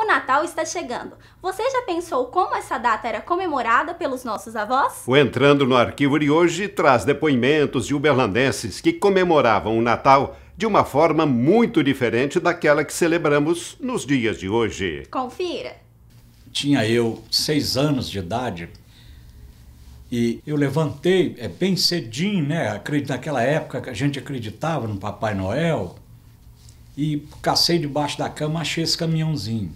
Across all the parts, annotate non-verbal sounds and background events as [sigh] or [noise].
O Natal está chegando. Você já pensou como essa data era comemorada pelos nossos avós? O Entrando no Arquivo de hoje traz depoimentos de uberlandenses que comemoravam o Natal de uma forma muito diferente daquela que celebramos nos dias de hoje. Confira! Tinha eu seis anos de idade e eu levantei é, bem cedinho, né? Naquela época que a gente acreditava no Papai Noel e cacei debaixo da cama, achei esse caminhãozinho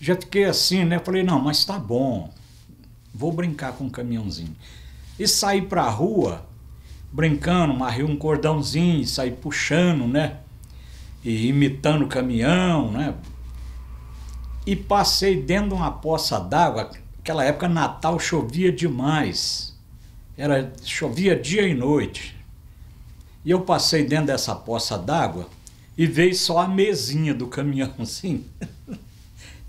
já fiquei assim, né? Falei, não, mas tá bom, vou brincar com o um caminhãozinho. E saí pra rua, brincando, marrei um cordãozinho, saí puxando, né? E imitando o caminhão, né? E passei dentro de uma poça d'água. Aquela época, Natal chovia demais. Era, chovia dia e noite. E eu passei dentro dessa poça d'água e veio só a mesinha do caminhãozinho. [laughs]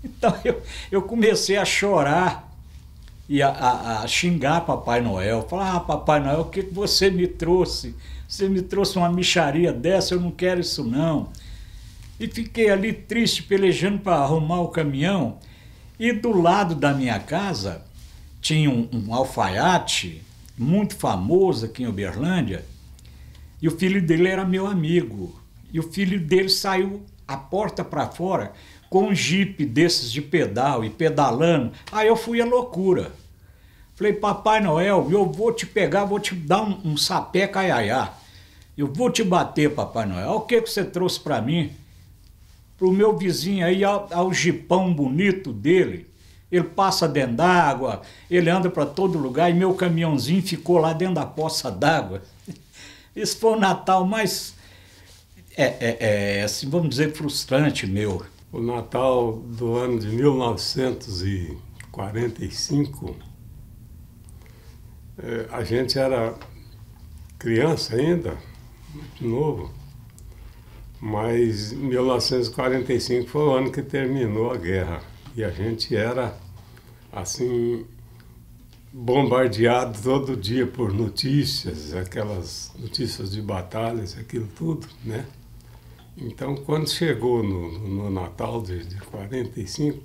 [laughs] Então eu, eu comecei a chorar e a, a, a xingar Papai Noel. Falar, ah, Papai Noel, o que você me trouxe? Você me trouxe uma micharia dessa, eu não quero isso não. E fiquei ali triste, pelejando para arrumar o caminhão. E do lado da minha casa tinha um, um alfaiate muito famoso aqui em Uberlândia, e o filho dele era meu amigo. E o filho dele saiu a porta para fora com um jipe desses de pedal e pedalando. Aí eu fui à loucura. Falei, Papai Noel, eu vou te pegar, vou te dar um, um sapé caiaiá. Eu vou te bater, Papai Noel. O que, que você trouxe para mim? Pro meu vizinho aí, ao, o jipão bonito dele. Ele passa dentro d'água, ele anda para todo lugar e meu caminhãozinho ficou lá dentro da poça d'água. Esse [laughs] foi o Natal mais é, é, é assim, vamos dizer, frustrante meu. O Natal do ano de 1945, é, a gente era criança ainda, de novo, mas 1945 foi o ano que terminou a guerra e a gente era assim bombardeado todo dia por notícias, aquelas notícias de batalhas, aquilo tudo, né? Então, quando chegou no, no Natal de, 1945,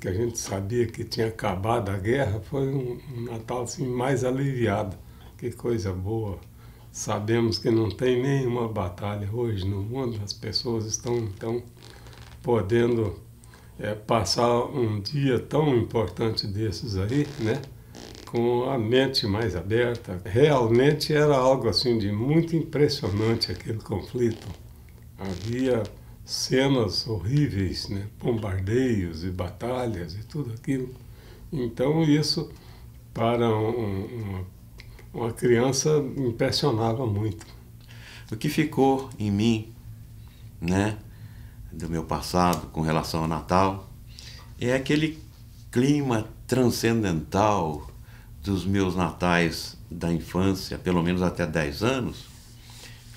que a gente sabia que tinha acabado a guerra, foi um, um Natal assim, mais aliviado. Que coisa boa! Sabemos que não tem nenhuma batalha hoje no mundo, as pessoas estão então podendo é, passar um dia tão importante desses aí, né? Com a mente mais aberta. Realmente era algo assim de muito impressionante aquele conflito havia cenas horríveis, né? bombardeios e batalhas e tudo aquilo. Então isso para um, uma, uma criança impressionava muito. O que ficou em mim, né, do meu passado com relação ao Natal, é aquele clima transcendental dos meus natais da infância, pelo menos até 10 anos,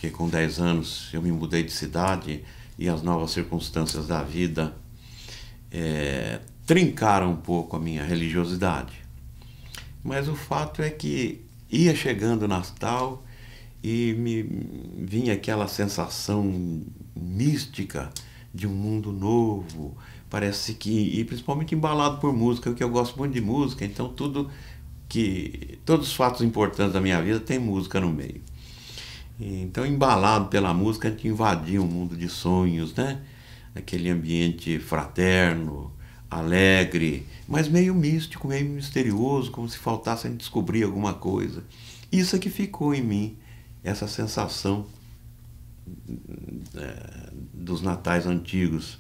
que com 10 anos eu me mudei de cidade e as novas circunstâncias da vida é, trincaram um pouco a minha religiosidade. Mas o fato é que ia chegando Natal e me vinha aquela sensação mística de um mundo novo. Parece que, e principalmente embalado por música, porque eu gosto muito de música, então tudo que. Todos os fatos importantes da minha vida tem música no meio então, embalado pela música, a gente invadia um mundo de sonhos, né? Aquele ambiente fraterno, alegre, mas meio místico, meio misterioso, como se faltasse a gente descobrir alguma coisa. Isso é que ficou em mim, essa sensação é, dos natais antigos.